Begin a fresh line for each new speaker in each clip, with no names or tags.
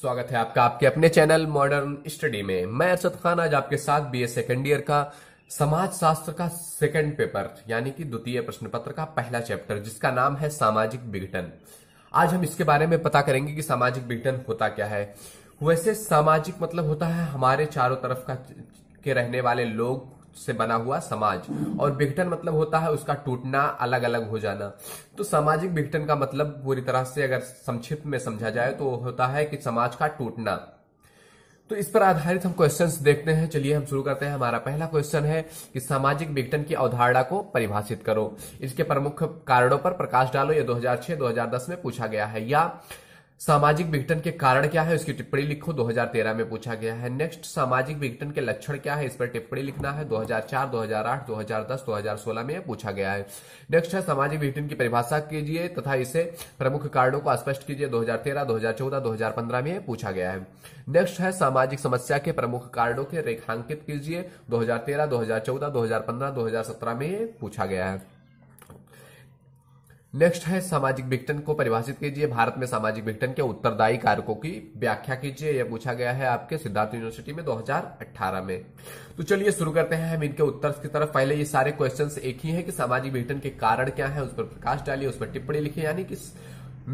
स्वागत है आपका आपके अपने चैनल मॉडर्न स्टडी में मैं अरशद खान आज आपके साथ बीए सेकेंड ईयर का समाज शास्त्र का सेकेंड पेपर यानी कि द्वितीय प्रश्न पत्र का पहला चैप्टर जिसका नाम है सामाजिक विघटन आज हम इसके बारे में पता करेंगे कि सामाजिक विघटन होता क्या है वैसे सामाजिक मतलब होता है हमारे चारों तरफ का के रहने वाले लोग से बना हुआ समाज और विघटन मतलब होता है उसका टूटना अलग अलग हो जाना तो सामाजिक विघटन का मतलब पूरी तरह से अगर संक्षिप्त में समझा जाए तो होता है कि समाज का टूटना तो इस पर आधारित हम क्वेश्चंस देखते हैं चलिए हम शुरू करते हैं हमारा पहला क्वेश्चन है कि सामाजिक विघटन की अवधारणा को परिभाषित करो इसके प्रमुख कारणों पर प्रकाश डालो ये 2006-2010 में पूछा गया है या सामाजिक विघटन के कारण क्या है उसकी टिप्पणी लिखो 2013 में पूछा गया है नेक्स्ट सामाजिक विघटन के लक्षण क्या है इस पर टिप्पणी लिखना है 2004, 2008, 2010, 2016 में पूछा गया है नेक्स्ट है सामाजिक विघटन की परिभाषा कीजिए तथा इसे प्रमुख कारणों को स्पष्ट कीजिए 2013, 2014, 2015 में पूछा गया है नेक्स्ट है सामाजिक समस्या के प्रमुख कारणों के रेखांकित कीजिए 2013, दो हजार 2017 में पूछा गया है नेक्स्ट है सामाजिक विघटन को परिभाषित कीजिए भारत में सामाजिक विघटन के उत्तरदायी कारकों की व्याख्या कीजिए यह पूछा गया है आपके सिद्धार्थ यूनिवर्सिटी में 2018 में तो चलिए शुरू करते हैं हम इनके उत्तर की तरफ पहले ये सारे क्वेश्चंस एक ही है कि सामाजिक विघटन के कारण क्या है उस पर प्रकाश डालिए उस पर टिप्पणी लिखिए यानी कि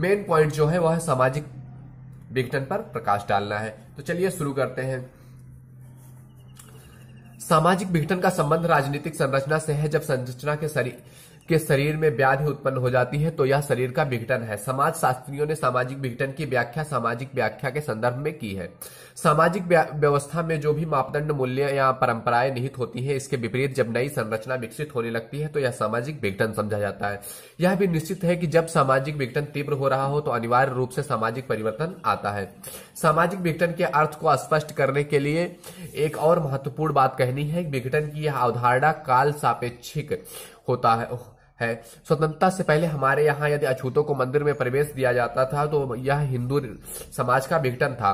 मेन पॉइंट जो है वह है सामाजिक विघटन पर प्रकाश डालना है तो चलिए शुरू करते हैं सामाजिक विघटन का संबंध राजनीतिक संरचना से है जब संरचना के शरीर के शरीर में व्याधि उत्पन्न हो जाती है तो यह शरीर का विघटन है समाज शास्त्रियों ने सामाजिक विघटन की व्याख्या सामाजिक व्याख्या के संदर्भ में की है सामाजिक व्यवस्था में जो भी मापदंड मूल्य या परंपराएं निहित होती है इसके विपरीत जब नई संरचना विकसित होने लगती है तो यह सामाजिक विघटन समझा जाता है यह भी निश्चित है कि जब सामाजिक विघटन तीव्र हो रहा हो तो अनिवार्य रूप से सामाजिक परिवर्तन आता है सामाजिक विघटन के अर्थ को स्पष्ट करने के लिए एक और महत्वपूर्ण बात कहनी है विघटन की यह अवधारणा काल सापेक्षिक होता है है स्वतंत्रता से पहले हमारे यहाँ यदि अछूतों को मंदिर में प्रवेश दिया जाता था तो यह हिंदू समाज का विघटन था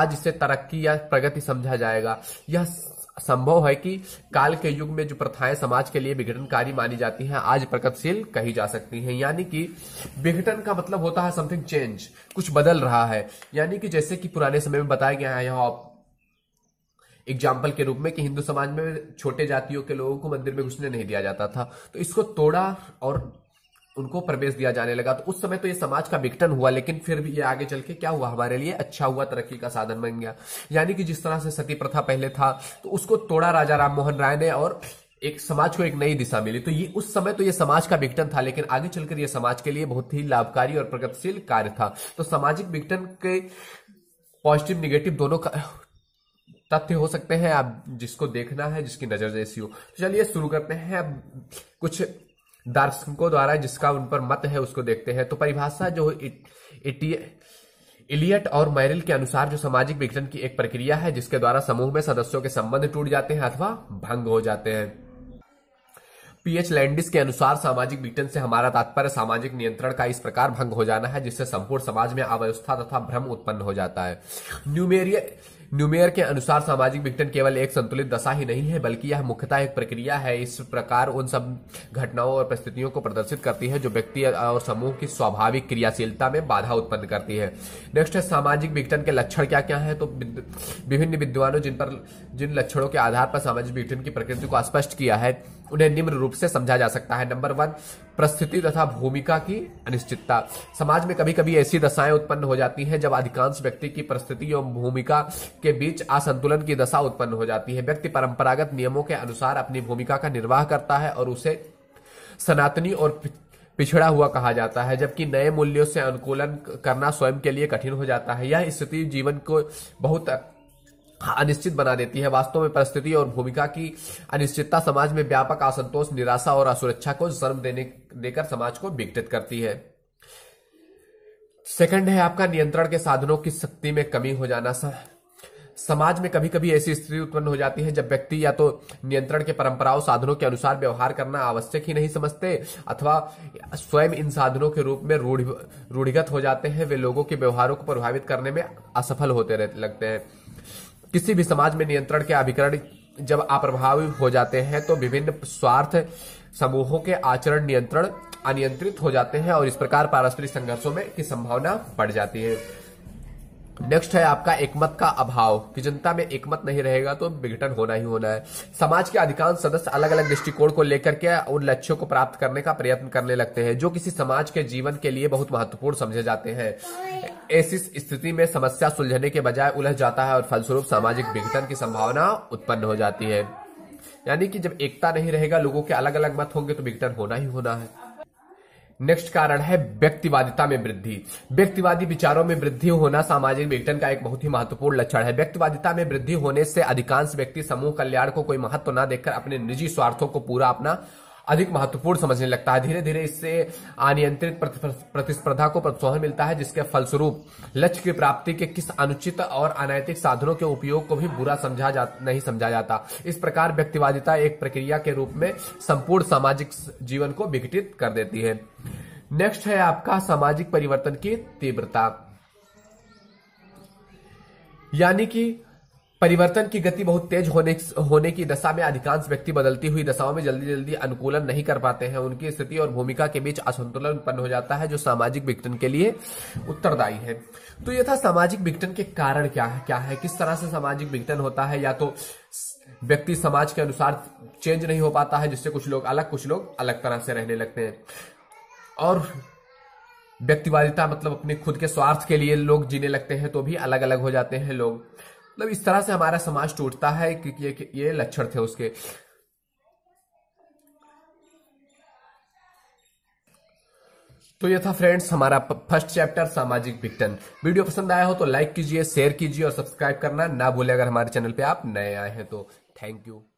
आज इसे तरक्की या प्रगति समझा जाएगा यह संभव है कि काल के युग में जो प्रथाएं समाज के लिए विघटनकारी मानी जाती हैं आज प्रगतिशील कही जा सकती हैं यानी कि विघटन का मतलब होता है समथिंग चेंज कुछ बदल रहा है यानी कि जैसे कि पुराने समय में बताया गया है यहाँ एग्जाम्पल के रूप में कि हिंदू समाज में छोटे जातियों के लोगों को मंदिर में घुसने नहीं दिया जाता था तो इसको तोड़ा और उनको प्रवेश दिया जाने लगा तो उस समय तो ये समाज का विघटन हुआ लेकिन फिर भी ये आगे चल के क्या हुआ हमारे लिए अच्छा हुआ तरक्की का साधन बन गया यानी कि जिस तरह से सती प्रथा पहले था तो उसको तोड़ा राजा राम मोहन राय ने और एक समाज को एक नई दिशा मिली तो ये उस समय तो ये समाज का विघटन था लेकिन आगे चलकर ये समाज के लिए बहुत ही लाभकारी और प्रगतिशील कार्य था तो सामाजिक विघटन के पॉजिटिव निगेटिव दोनों का तथ्य हो सकते हैं आप जिसको देखना है जिसकी नजर जैसी हो तो चलिए शुरू करते हैं अब कुछ दार्शनिकों द्वारा जिसका उन पर मत है उसको देखते हैं तो परिभाषा जो इलियट और मैरिल के अनुसार जो सामाजिक विघटन की एक प्रक्रिया है जिसके द्वारा समूह में सदस्यों के संबंध टूट जाते हैं अथवा भंग हो जाते हैं पीएच लैंडिस के अनुसार सामाजिक विघटन से हमारा तात्पर्य सामाजिक नियंत्रण का इस प्रकार भंग हो जाना है जिससे संपूर्ण समाज में अव्यवस्था तथा भ्रम उत्पन्न हो जाता है न्यूमेरियल न्यूमेयर के अनुसार सामाजिक विघटन केवल एक संतुलित दशा ही नहीं है बल्कि यह मुख्यतः एक प्रक्रिया है इस प्रकार उन सब घटनाओं और परिस्थितियों को प्रदर्शित करती है जो व्यक्ति और समूह की स्वाभाविक क्रियाशीलता में बाधा उत्पन्न करती है नेक्स्ट है सामाजिक विघटन के लक्षण क्या क्या है तो विभिन्न विद्वानों जिन पर जिन लक्षणों के आधार पर सामाजिक विघटन की प्रकृति को स्पष्ट किया है उन्हें निम्न रूप से समझा जा सकता है नंबर वन परिस्थिति तथा भूमिका की अनिश्चितता समाज में कभी कभी ऐसी दशाएं उत्पन्न हो जाती हैं जब अधिकांश व्यक्ति की परिस्थिति और भूमिका के बीच असंतुलन की दशा उत्पन्न हो जाती है व्यक्ति परंपरागत नियमों के अनुसार अपनी भूमिका का निर्वाह करता है और उसे सनातनी और पिछड़ा हुआ कहा जाता है जबकि नए मूल्यों से अनुकूलन करना स्वयं के लिए कठिन हो जाता है यह स्थिति जीवन को बहुत हाँ, अनिश्चित बना देती है वास्तव में परिस्थिति और भूमिका की अनिश्चितता समाज में व्यापक असंतोष निराशा और असुरक्षा को जन्म देने देकर समाज को विघटित करती है सेकंड है आपका नियंत्रण के साधनों की शक्ति में कमी हो जाना समाज में कभी कभी ऐसी स्थिति उत्पन्न हो जाती है जब व्यक्ति या तो नियंत्रण के परंपराओं साधनों के अनुसार व्यवहार करना आवश्यक ही नहीं समझते अथवा स्वयं इन साधनों के रूप में रूढ़ रूढ़िगत हो जाते हैं वे लोगों के व्यवहारों को प्रभावित करने में असफल होते लगते हैं किसी भी समाज में नियंत्रण के अभिकरण जब अप्रभावी हो जाते हैं तो विभिन्न स्वार्थ समूहों के आचरण नियंत्रण अनियंत्रित हो जाते हैं और इस प्रकार पारस्परिक संघर्षों में की संभावना बढ़ जाती है नेक्स्ट है आपका एकमत का अभाव कि जनता में एकमत नहीं रहेगा तो विघटन होना ही होना है समाज के अधिकांश सदस्य अलग अलग दृष्टिकोण को लेकर के उन लक्ष्यों को प्राप्त करने का प्रयत्न करने लगते हैं जो किसी समाज के जीवन के लिए बहुत महत्वपूर्ण समझे जाते हैं ऐसी स्थिति में समस्या सुलझने के बजाय उलझ जाता है और फलस्वरूप सामाजिक विघटन की संभावना उत्पन्न हो जाती है यानी कि जब एकता नहीं रहेगा लोगों के अलग अलग मत होंगे तो विघटन होना ही होना है नेक्स्ट कारण है व्यक्तिवादिता में वृद्धि व्यक्तिवादी विचारों में वृद्धि होना सामाजिक विघटन का एक बहुत ही महत्वपूर्ण लक्षण है व्यक्तिवादिता में वृद्धि होने से अधिकांश व्यक्ति समूह कल्याण को कोई महत्व न देकर अपने निजी स्वार्थों को पूरा अपना अधिक महत्वपूर्ण समझने लगता है धीरे धीरे इससे अनियंत्रित प्रतिस्पर्धा को प्रोत्साहन मिलता है जिसके फलस्वरूप लक्ष्य की प्राप्ति के किस अनुचित और अनैतिक साधनों के उपयोग को भी बुरा समझा जा नहीं समझा जाता इस प्रकार व्यक्तिवादिता एक प्रक्रिया के रूप में संपूर्ण सामाजिक जीवन को विघटित कर देती है नेक्स्ट है आपका सामाजिक परिवर्तन की तीव्रता यानी कि परिवर्तन की गति बहुत तेज होने होने की दशा में अधिकांश व्यक्ति बदलती हुई दशाओं में जल्दी जल्दी अनुकूलन नहीं कर पाते हैं उनकी स्थिति और भूमिका के बीच असंतुलन उत्पन्न हो जाता है जो सामाजिक विघटन के लिए उत्तरदायी है तो यह था सामाजिक विघटन के कारण क्या है क्या है किस तरह से सामाजिक विघटन होता है या तो व्यक्ति समाज के अनुसार चेंज नहीं हो पाता है जिससे कुछ लोग अलग कुछ लोग अलग तरह से रहने लगते हैं और व्यक्तिवादिता मतलब अपने खुद के स्वार्थ के लिए लोग जीने लगते हैं तो भी अलग अलग हो जाते हैं लोग मतलब इस तरह से हमारा समाज टूटता है क्योंकि ये, ये लक्षण थे उसके तो ये था फ्रेंड्स हमारा फर्स्ट चैप्टर सामाजिक विघटन वीडियो पसंद आया हो तो लाइक कीजिए शेयर कीजिए और सब्सक्राइब करना ना भूले अगर हमारे चैनल पे आप नए आए हैं तो थैंक यू